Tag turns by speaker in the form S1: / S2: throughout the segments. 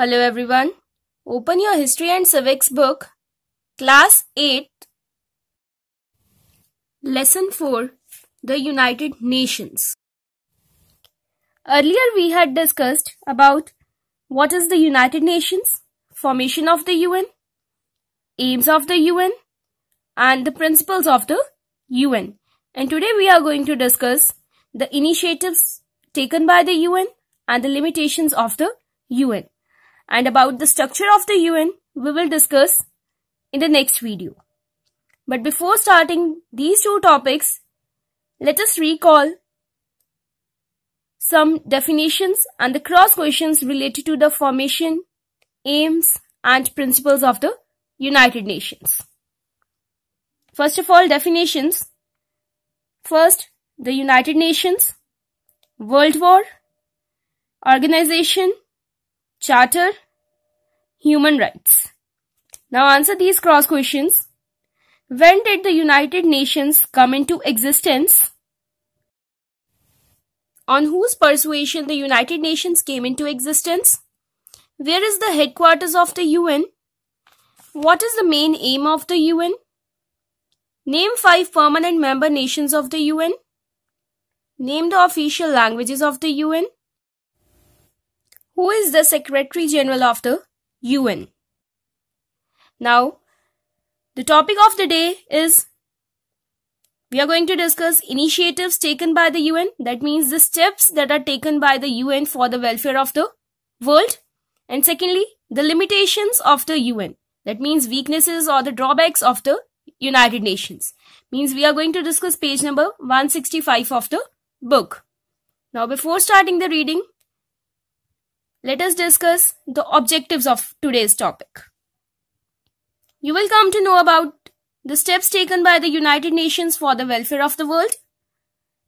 S1: Hello everyone. Open your History and Civics book, Class 8, Lesson 4, The United Nations. Earlier we had discussed about what is the United Nations, formation of the UN, aims of the UN, and the principles of the UN. And today we are going to discuss the initiatives taken by the UN and the limitations of the UN and about the structure of the UN we will discuss in the next video. But before starting these two topics, let us recall some definitions and the cross questions related to the formation, aims and principles of the United Nations. First of all, definitions. First, the United Nations, World War, Organization, Charter, Human Rights. Now answer these cross questions. When did the United Nations come into existence? On whose persuasion the United Nations came into existence? Where is the headquarters of the UN? What is the main aim of the UN? Name five permanent member nations of the UN. Name the official languages of the UN. Who is the Secretary General of the UN? Now, the topic of the day is we are going to discuss initiatives taken by the UN, that means the steps that are taken by the UN for the welfare of the world. And secondly, the limitations of the UN, that means weaknesses or the drawbacks of the United Nations. Means we are going to discuss page number 165 of the book. Now, before starting the reading, let us discuss the objectives of today's topic. You will come to know about the steps taken by the United Nations for the welfare of the world.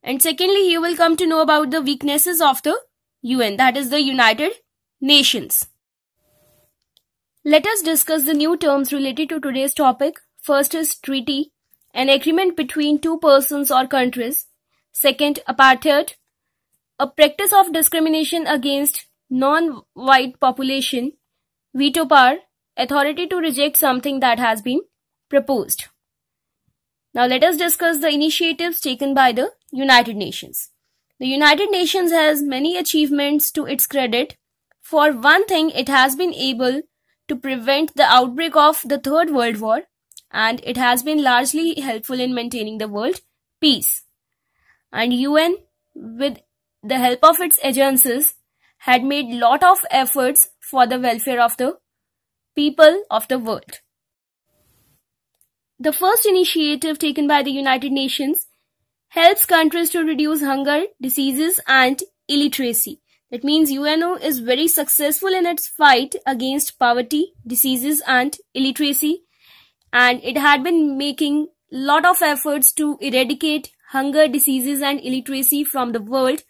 S1: And secondly, you will come to know about the weaknesses of the UN, that is the United Nations. Let us discuss the new terms related to today's topic. First is treaty, an agreement between two persons or countries. Second, apartheid, a practice of discrimination against non-white population veto power, authority to reject something that has been proposed. Now let us discuss the initiatives taken by the United Nations. The United Nations has many achievements to its credit. For one thing, it has been able to prevent the outbreak of the Third World War and it has been largely helpful in maintaining the world peace. And UN, with the help of its agencies, had made lot of efforts for the welfare of the people of the world. The first initiative taken by the United Nations helps countries to reduce hunger, diseases and illiteracy. That means UNO is very successful in its fight against poverty, diseases and illiteracy and it had been making lot of efforts to eradicate hunger, diseases and illiteracy from the world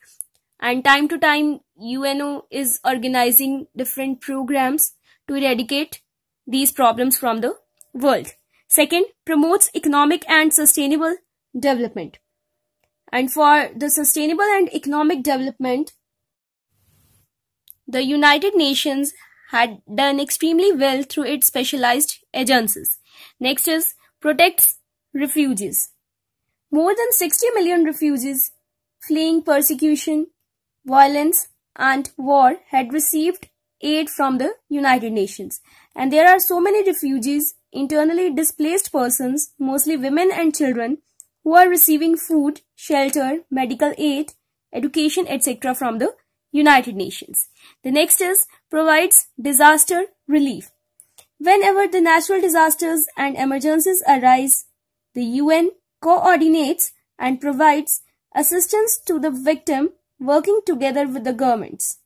S1: and time to time UNO is organizing different programs to eradicate these problems from the world. Second, promotes economic and sustainable development. And for the sustainable and economic development, the United Nations had done extremely well through its specialized agencies. Next is protects refugees. More than 60 million refugees fleeing persecution, violence and war had received aid from the United Nations. And there are so many refugees, internally displaced persons, mostly women and children, who are receiving food, shelter, medical aid, education, etc. from the United Nations. The next is provides disaster relief. Whenever the natural disasters and emergencies arise, the UN coordinates and provides assistance to the victim working together with the governments,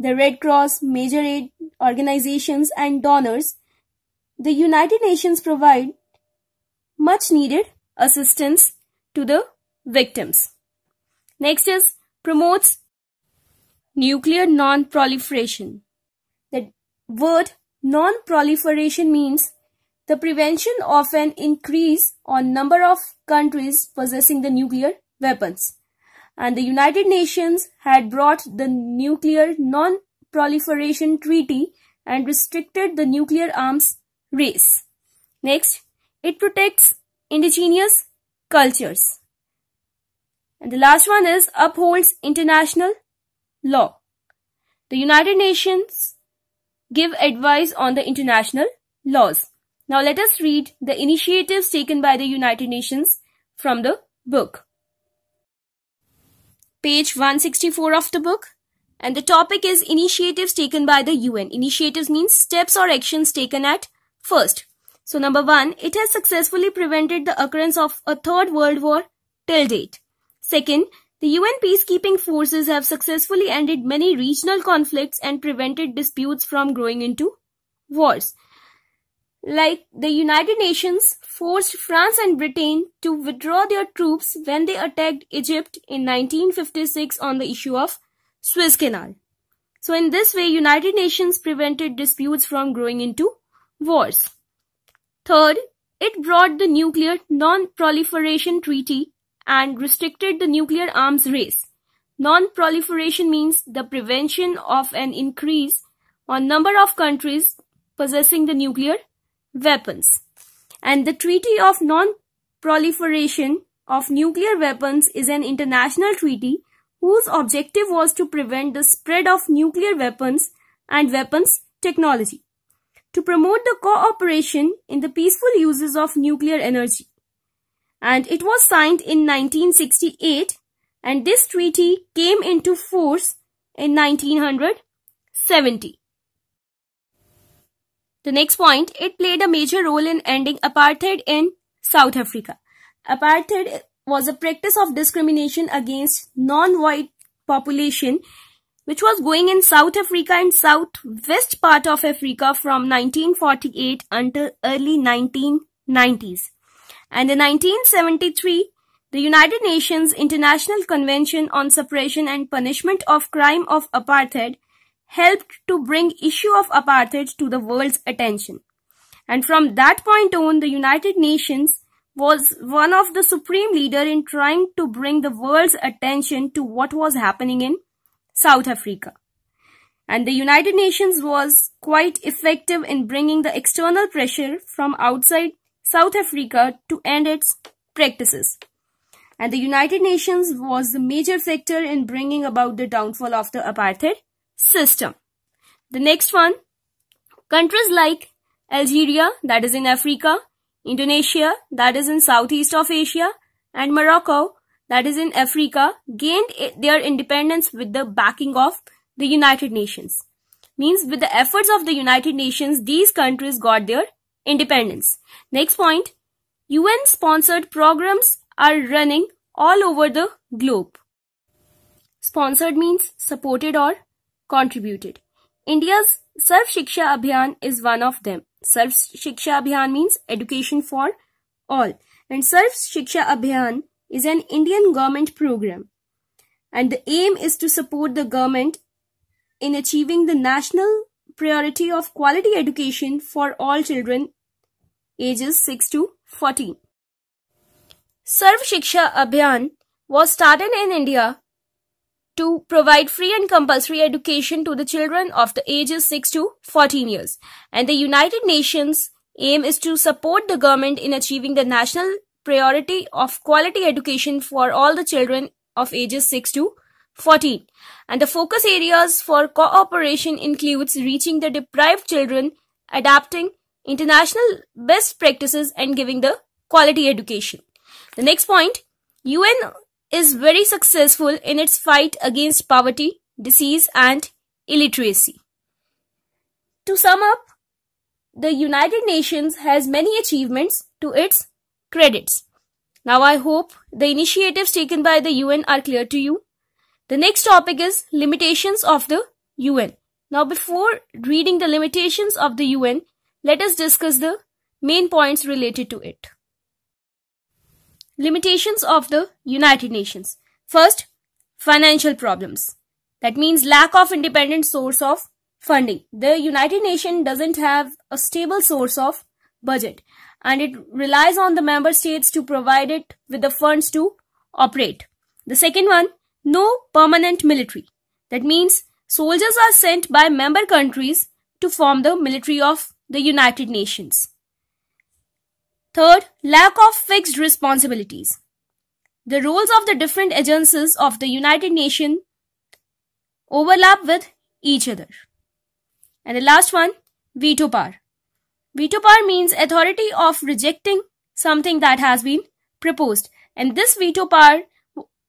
S1: the Red Cross, major aid organizations, and donors, the United Nations provide much needed assistance to the victims. Next is promotes nuclear non-proliferation. The word non-proliferation means the prevention of an increase on number of countries possessing the nuclear weapons and the United Nations had brought the Nuclear Non-Proliferation Treaty and restricted the nuclear arms race. Next, it protects indigenous cultures. And the last one is upholds international law. The United Nations give advice on the international laws. Now let us read the initiatives taken by the United Nations from the book page 164 of the book. And the topic is initiatives taken by the UN. Initiatives means steps or actions taken at first. So number one, it has successfully prevented the occurrence of a third world war till date. Second, the UN peacekeeping forces have successfully ended many regional conflicts and prevented disputes from growing into wars like the United Nations, forced France and Britain to withdraw their troops when they attacked Egypt in 1956 on the issue of Suez Canal. So in this way, United Nations prevented disputes from growing into wars. Third, it brought the Nuclear Non-Proliferation Treaty and restricted the nuclear arms race. Non-proliferation means the prevention of an increase on number of countries possessing the nuclear weapons. And the Treaty of Non-Proliferation of Nuclear Weapons is an international treaty whose objective was to prevent the spread of nuclear weapons and weapons technology, to promote the cooperation in the peaceful uses of nuclear energy. And it was signed in 1968 and this treaty came into force in 1970. The next point, it played a major role in ending apartheid in South Africa. Apartheid was a practice of discrimination against non-white population which was going in South Africa and southwest part of Africa from 1948 until early 1990s. And in 1973, the United Nations International Convention on Suppression and Punishment of Crime of Apartheid helped to bring issue of apartheid to the world's attention. And from that point on, the United Nations was one of the supreme leader in trying to bring the world's attention to what was happening in South Africa. And the United Nations was quite effective in bringing the external pressure from outside South Africa to end its practices. And the United Nations was the major factor in bringing about the downfall of the apartheid system. The next one, countries like Algeria that is in Africa, Indonesia that is in Southeast of Asia and Morocco that is in Africa gained their independence with the backing of the United Nations. Means with the efforts of the United Nations, these countries got their independence. Next point, UN sponsored programs are running all over the globe. Sponsored means supported or contributed. India's Sarv Shiksha Abhiyan is one of them. Sarv Shiksha Abhiyan means education for all. And Sarv Shiksha Abhiyan is an Indian government program. And the aim is to support the government in achieving the national priority of quality education for all children ages 6 to 14. Sarv Shiksha Abhiyan was started in India to provide free and compulsory education to the children of the ages 6 to 14 years. And the United Nations aim is to support the government in achieving the national priority of quality education for all the children of ages 6 to 14. And the focus areas for cooperation includes reaching the deprived children, adapting international best practices and giving the quality education. The next point, UN is very successful in its fight against poverty, disease and illiteracy. To sum up, the United Nations has many achievements to its credits. Now I hope the initiatives taken by the UN are clear to you. The next topic is limitations of the UN. Now before reading the limitations of the UN, let us discuss the main points related to it. Limitations of the United Nations. First, financial problems. That means lack of independent source of funding. The United Nations doesn't have a stable source of budget and it relies on the member states to provide it with the funds to operate. The second one, no permanent military. That means soldiers are sent by member countries to form the military of the United Nations. Third, lack of fixed responsibilities. The roles of the different agencies of the United Nations overlap with each other. And the last one, veto power. Veto power means authority of rejecting something that has been proposed. And this veto power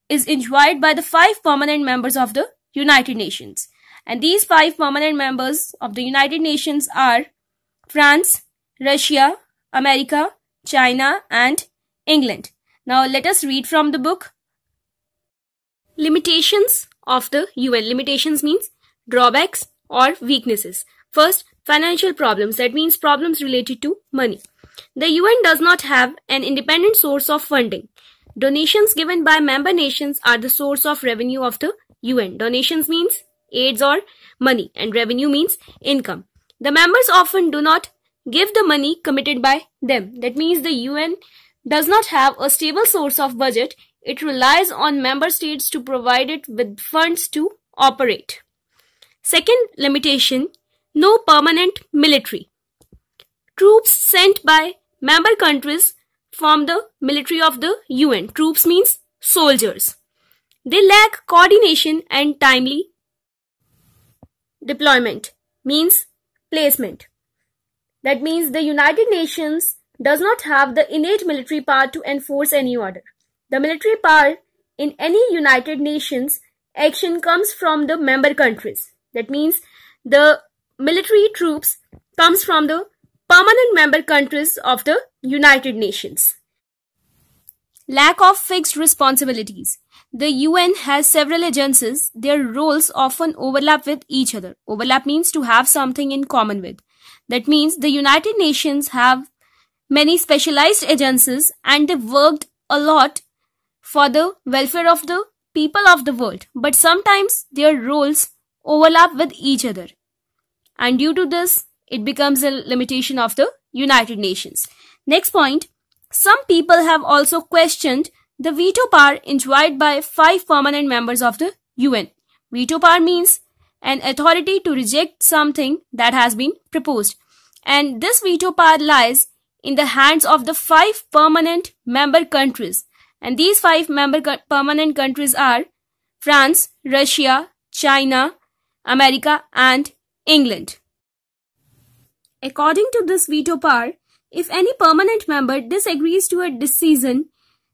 S1: is enjoyed by the five permanent members of the United Nations. And these five permanent members of the United Nations are France, Russia, America, China and England. Now let us read from the book. Limitations of the UN. Limitations means drawbacks or weaknesses. First, financial problems. That means problems related to money. The UN does not have an independent source of funding. Donations given by member nations are the source of revenue of the UN. Donations means aids or money and revenue means income. The members often do not give the money committed by them. That means the UN does not have a stable source of budget. It relies on member states to provide it with funds to operate. Second limitation, no permanent military. Troops sent by member countries form the military of the UN. Troops means soldiers. They lack coordination and timely deployment means placement. That means the United Nations does not have the innate military power to enforce any order. The military power in any United Nations action comes from the member countries. That means the military troops comes from the permanent member countries of the United Nations. Lack of fixed responsibilities. The UN has several agencies. Their roles often overlap with each other. Overlap means to have something in common with. That means the United Nations have many specialized agencies and they worked a lot for the welfare of the people of the world. But sometimes their roles overlap with each other. And due to this, it becomes a limitation of the United Nations. Next point, some people have also questioned the veto power enjoyed by five permanent members of the UN. Veto power means an authority to reject something that has been proposed. And this veto power lies in the hands of the five permanent member countries. And these five member co permanent countries are France, Russia, China, America, and England. According to this veto power, if any permanent member disagrees to a decision,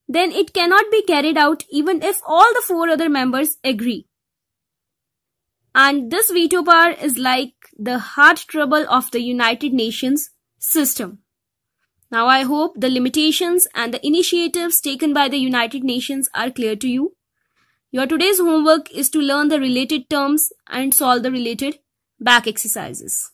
S1: then it cannot be carried out even if all the four other members agree. And this veto power is like the heart trouble of the United Nations system. Now I hope the limitations and the initiatives taken by the United Nations are clear to you. Your today's homework is to learn the related terms and solve the related back exercises.